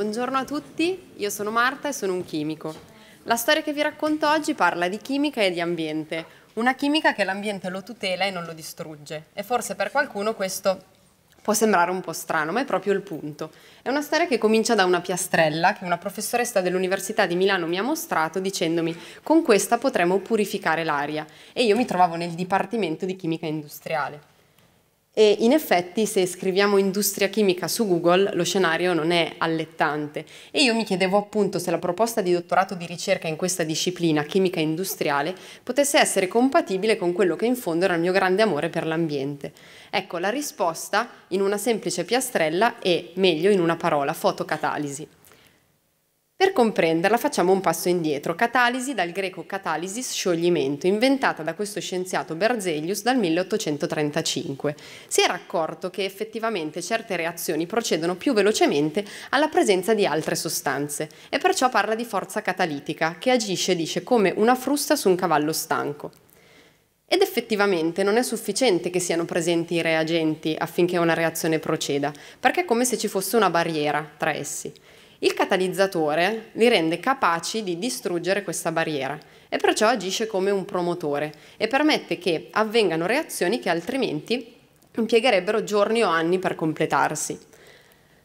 Buongiorno a tutti, io sono Marta e sono un chimico. La storia che vi racconto oggi parla di chimica e di ambiente, una chimica che l'ambiente lo tutela e non lo distrugge. E forse per qualcuno questo può sembrare un po' strano, ma è proprio il punto. È una storia che comincia da una piastrella che una professoressa dell'Università di Milano mi ha mostrato dicendomi con questa potremmo purificare l'aria e io mi trovavo nel Dipartimento di Chimica Industriale. E in effetti se scriviamo industria chimica su Google lo scenario non è allettante e io mi chiedevo appunto se la proposta di dottorato di ricerca in questa disciplina, chimica industriale, potesse essere compatibile con quello che in fondo era il mio grande amore per l'ambiente. Ecco, la risposta in una semplice piastrella è, meglio, in una parola, fotocatalisi. Per comprenderla facciamo un passo indietro. Catalisi dal greco catalisis scioglimento, inventata da questo scienziato Berzelius dal 1835. Si era accorto che effettivamente certe reazioni procedono più velocemente alla presenza di altre sostanze e perciò parla di forza catalitica che agisce, dice, come una frusta su un cavallo stanco. Ed effettivamente non è sufficiente che siano presenti i reagenti affinché una reazione proceda, perché è come se ci fosse una barriera tra essi. Il catalizzatore li rende capaci di distruggere questa barriera e perciò agisce come un promotore e permette che avvengano reazioni che altrimenti impiegherebbero giorni o anni per completarsi.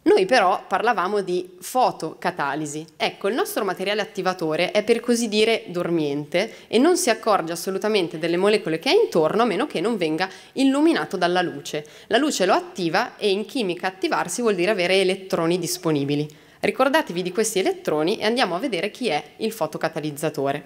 Noi però parlavamo di fotocatalisi. Ecco, il nostro materiale attivatore è per così dire dormiente e non si accorge assolutamente delle molecole che ha intorno a meno che non venga illuminato dalla luce. La luce lo attiva e in chimica attivarsi vuol dire avere elettroni disponibili. Ricordatevi di questi elettroni e andiamo a vedere chi è il fotocatalizzatore.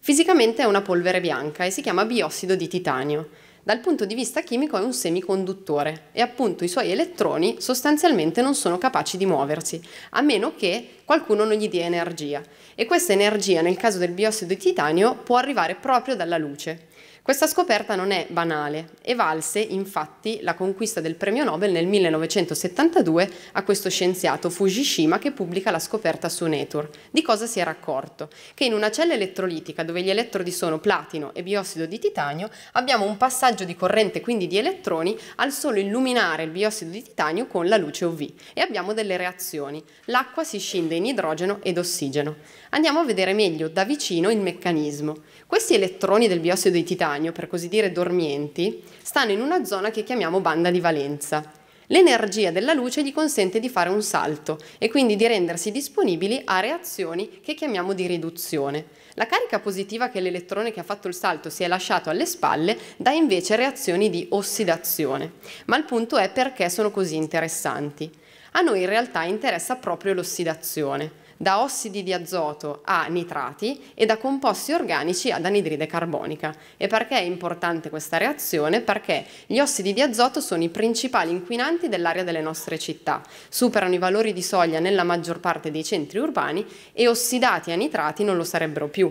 Fisicamente è una polvere bianca e si chiama biossido di titanio. Dal punto di vista chimico è un semiconduttore e appunto i suoi elettroni sostanzialmente non sono capaci di muoversi, a meno che qualcuno non gli dia energia. E questa energia, nel caso del biossido di titanio, può arrivare proprio dalla luce, questa scoperta non è banale e valse infatti la conquista del premio Nobel nel 1972 a questo scienziato Fujishima che pubblica la scoperta su Nature. Di cosa si era accorto? Che in una cella elettrolitica dove gli elettrodi sono platino e biossido di titanio abbiamo un passaggio di corrente quindi di elettroni al solo illuminare il biossido di titanio con la luce UV e abbiamo delle reazioni. L'acqua si scinde in idrogeno ed ossigeno. Andiamo a vedere meglio da vicino il meccanismo. Questi elettroni del biossido di titanio stagno, per così dire dormienti, stanno in una zona che chiamiamo banda di valenza. L'energia della luce gli consente di fare un salto e quindi di rendersi disponibili a reazioni che chiamiamo di riduzione. La carica positiva che l'elettrone che ha fatto il salto si è lasciato alle spalle dà invece reazioni di ossidazione. Ma il punto è perché sono così interessanti. A noi in realtà interessa proprio l'ossidazione da ossidi di azoto a nitrati e da composti organici ad anidride carbonica. E perché è importante questa reazione? Perché gli ossidi di azoto sono i principali inquinanti dell'area delle nostre città, superano i valori di soglia nella maggior parte dei centri urbani e ossidati a nitrati non lo sarebbero più.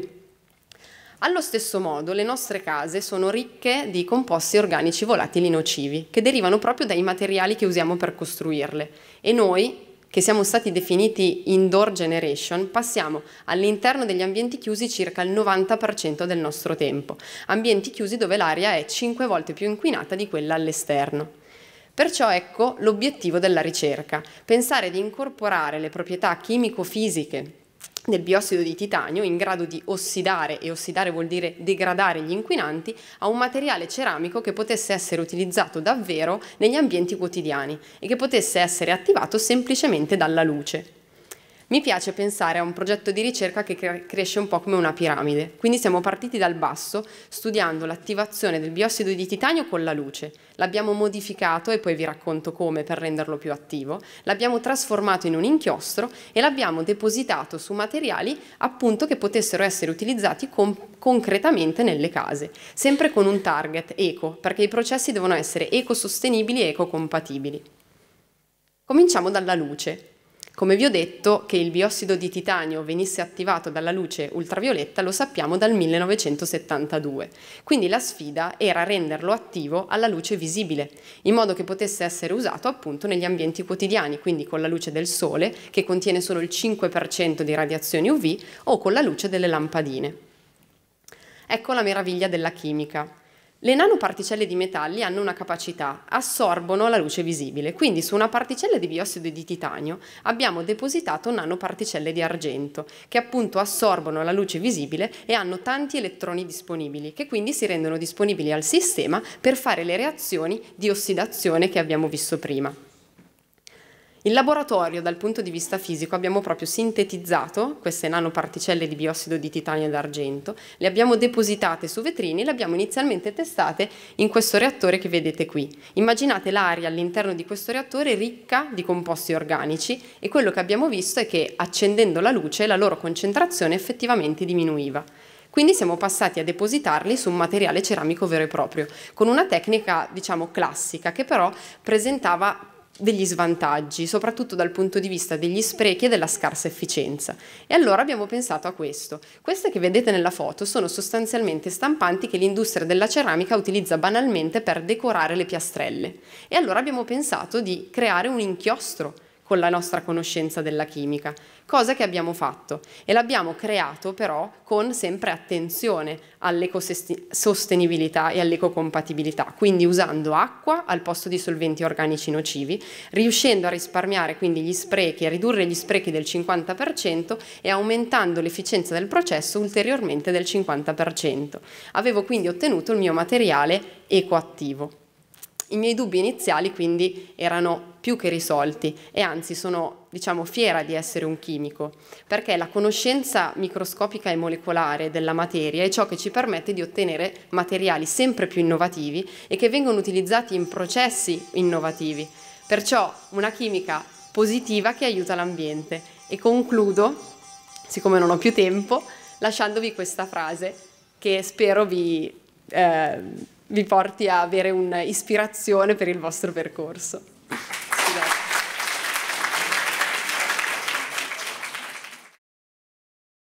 Allo stesso modo le nostre case sono ricche di composti organici volatili nocivi, che derivano proprio dai materiali che usiamo per costruirle e noi, che siamo stati definiti indoor generation, passiamo all'interno degli ambienti chiusi circa il 90% del nostro tempo, ambienti chiusi dove l'aria è 5 volte più inquinata di quella all'esterno. Perciò ecco l'obiettivo della ricerca, pensare di incorporare le proprietà chimico-fisiche del biossido di titanio in grado di ossidare, e ossidare vuol dire degradare gli inquinanti, a un materiale ceramico che potesse essere utilizzato davvero negli ambienti quotidiani e che potesse essere attivato semplicemente dalla luce. Mi piace pensare a un progetto di ricerca che cre cresce un po' come una piramide, quindi siamo partiti dal basso studiando l'attivazione del biossido di titanio con la luce, l'abbiamo modificato e poi vi racconto come per renderlo più attivo, l'abbiamo trasformato in un inchiostro e l'abbiamo depositato su materiali appunto che potessero essere utilizzati con concretamente nelle case, sempre con un target eco, perché i processi devono essere ecosostenibili e ecocompatibili. Cominciamo dalla luce. Come vi ho detto, che il biossido di titanio venisse attivato dalla luce ultravioletta lo sappiamo dal 1972, quindi la sfida era renderlo attivo alla luce visibile, in modo che potesse essere usato appunto negli ambienti quotidiani, quindi con la luce del sole, che contiene solo il 5% di radiazioni UV, o con la luce delle lampadine. Ecco la meraviglia della chimica. Le nanoparticelle di metalli hanno una capacità, assorbono la luce visibile, quindi su una particella di biossido di titanio abbiamo depositato nanoparticelle di argento che appunto assorbono la luce visibile e hanno tanti elettroni disponibili che quindi si rendono disponibili al sistema per fare le reazioni di ossidazione che abbiamo visto prima. In laboratorio, dal punto di vista fisico, abbiamo proprio sintetizzato queste nanoparticelle di biossido di titanio ed argento, le abbiamo depositate su vetrini e le abbiamo inizialmente testate in questo reattore che vedete qui. Immaginate l'aria all'interno di questo reattore ricca di composti organici e quello che abbiamo visto è che accendendo la luce la loro concentrazione effettivamente diminuiva. Quindi siamo passati a depositarli su un materiale ceramico vero e proprio, con una tecnica diciamo classica che però presentava degli svantaggi, soprattutto dal punto di vista degli sprechi e della scarsa efficienza. E allora abbiamo pensato a questo. Queste che vedete nella foto sono sostanzialmente stampanti che l'industria della ceramica utilizza banalmente per decorare le piastrelle. E allora abbiamo pensato di creare un inchiostro con la nostra conoscenza della chimica, cosa che abbiamo fatto e l'abbiamo creato però con sempre attenzione all'ecosostenibilità e all'ecocompatibilità, quindi usando acqua al posto di solventi organici nocivi, riuscendo a risparmiare quindi gli sprechi, a ridurre gli sprechi del 50% e aumentando l'efficienza del processo ulteriormente del 50%. Avevo quindi ottenuto il mio materiale ecoattivo. I miei dubbi iniziali quindi erano più che risolti e anzi sono diciamo fiera di essere un chimico perché la conoscenza microscopica e molecolare della materia è ciò che ci permette di ottenere materiali sempre più innovativi e che vengono utilizzati in processi innovativi. Perciò una chimica positiva che aiuta l'ambiente e concludo, siccome non ho più tempo, lasciandovi questa frase che spero vi... Eh, vi porti a avere un'ispirazione per il vostro percorso.